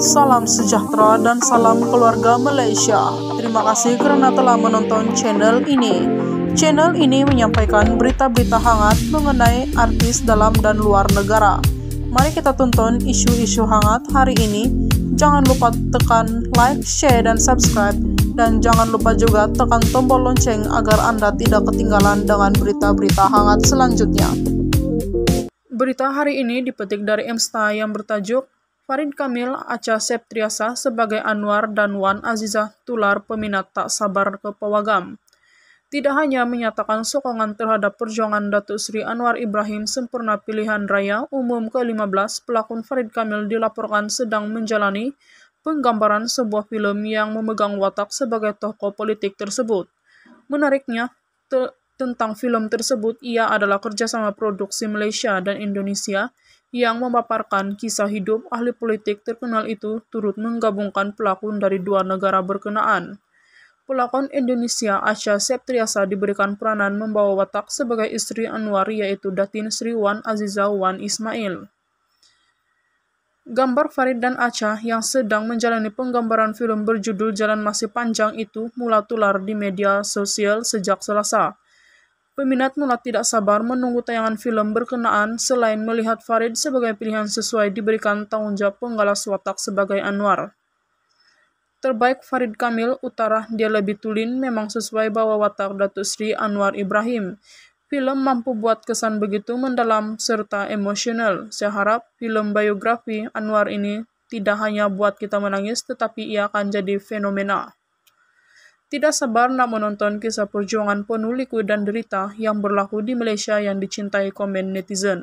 Salam sejahtera dan salam keluarga Malaysia. Terima kasih karena telah menonton channel ini. Channel ini menyampaikan berita-berita hangat mengenai artis dalam dan luar negara. Mari kita tonton isu-isu hangat hari ini. Jangan lupa tekan like, share, dan subscribe. Dan jangan lupa juga tekan tombol lonceng agar Anda tidak ketinggalan dengan berita-berita hangat selanjutnya. Berita hari ini dipetik dari Emsta yang bertajuk Farid Kamil, Aca Septriasa sebagai Anwar dan Wan Azizah Tular peminat tak sabar ke Pawagam. Tidak hanya menyatakan sokongan terhadap perjuangan Datuk Sri Anwar Ibrahim sempurna pilihan raya umum ke-15, pelakon Farid Kamil dilaporkan sedang menjalani penggambaran sebuah film yang memegang watak sebagai tokoh politik tersebut. Menariknya, te tentang film tersebut, ia adalah kerjasama produksi Malaysia dan Indonesia yang memaparkan kisah hidup ahli politik terkenal itu turut menggabungkan pelakon dari dua negara berkenaan. Pelakon Indonesia Asya Septriasa diberikan peranan membawa watak sebagai istri Anwar yaitu Datin Sriwan Aziza Wan Ismail. Gambar Farid dan Acha yang sedang menjalani penggambaran film berjudul Jalan Masih Panjang itu mula tular di media sosial sejak Selasa. Peminat mulai tidak sabar menunggu tayangan film berkenaan selain melihat Farid sebagai pilihan sesuai diberikan tanggung jawab penggalas watak sebagai Anwar. Terbaik Farid Kamil, Utara, Dia Lebih Tulin memang sesuai bawa watak datuk Sri Anwar Ibrahim. Film mampu buat kesan begitu mendalam serta emosional. Saya harap film biografi Anwar ini tidak hanya buat kita menangis, tetapi ia akan jadi fenomena. Tidak sabar nak menonton kisah perjuangan penuh liku dan derita yang berlaku di Malaysia yang dicintai komen netizen.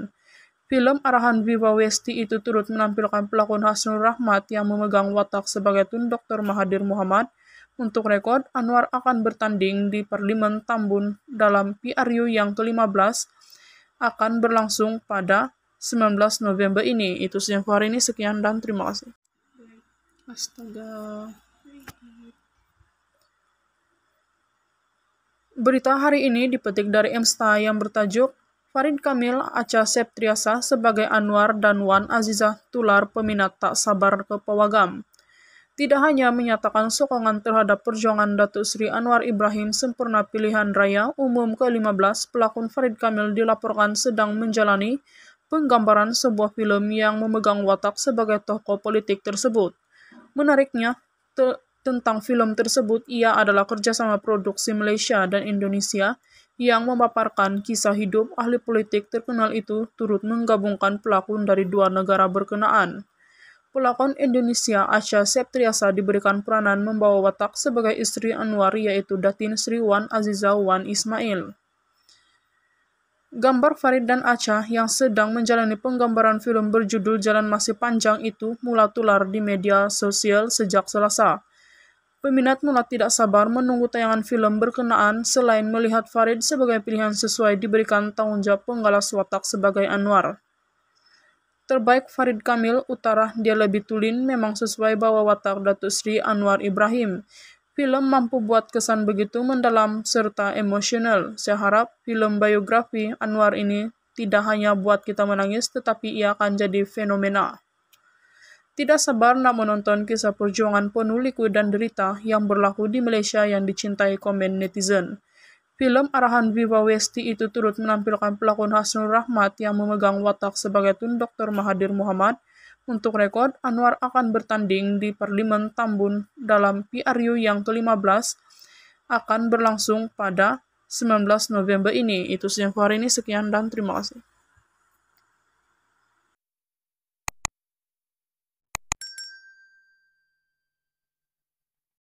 Film arahan Viva Westi itu turut menampilkan pelakon Hasnul Rahmat yang memegang watak sebagai Tun Dr. Mahathir Muhammad. Untuk rekod, Anwar akan bertanding di Parlimen Tambun dalam PRU yang ke-15 akan berlangsung pada 19 November ini. Itu saja hari ini. Sekian dan terima kasih. Astaga. Berita hari ini dipetik dari Emsta yang bertajuk Farid Kamil Aca Septriasa sebagai Anwar dan Wan Azizah tular peminat tak sabar ke Pawagam. Tidak hanya menyatakan sokongan terhadap perjuangan Datuk Sri Anwar Ibrahim sempurna pilihan raya umum ke-15, pelakon Farid Kamil dilaporkan sedang menjalani penggambaran sebuah film yang memegang watak sebagai tokoh politik tersebut. Menariknya, tentang film tersebut, ia adalah kerjasama produksi Malaysia dan Indonesia yang memaparkan kisah hidup ahli politik terkenal itu turut menggabungkan pelakon dari dua negara berkenaan. Pelakon Indonesia Asya Septriasa diberikan peranan membawa watak sebagai istri Anwar yaitu Datin Sri Wan Aziza Wan Ismail. Gambar Farid dan Acha yang sedang menjalani penggambaran film berjudul Jalan Masih Panjang itu mula tular di media sosial sejak Selasa. Peminat mulai tidak sabar menunggu tayangan film berkenaan selain melihat Farid sebagai pilihan sesuai diberikan tanggung jawab penggalas watak sebagai Anwar. Terbaik Farid Kamil, Utara, Dia Lebih Tulin memang sesuai bawa watak Datuk Sri Anwar Ibrahim. Film mampu buat kesan begitu mendalam serta emosional. Saya harap film biografi Anwar ini tidak hanya buat kita menangis, tetapi ia akan jadi fenomena. Tidak sabar nak menonton kisah perjuangan penuh liku dan derita yang berlaku di Malaysia yang dicintai komen netizen. Film arahan Viva Westi itu turut menampilkan pelakon Hasnul Rahmat yang memegang watak sebagai Tun Dr. Mahathir Muhammad. Untuk rekod, Anwar akan bertanding di Parlimen Tambun dalam PRU yang ke-15 akan berlangsung pada 19 November ini. Itu saja hari ini. Sekian dan terima kasih.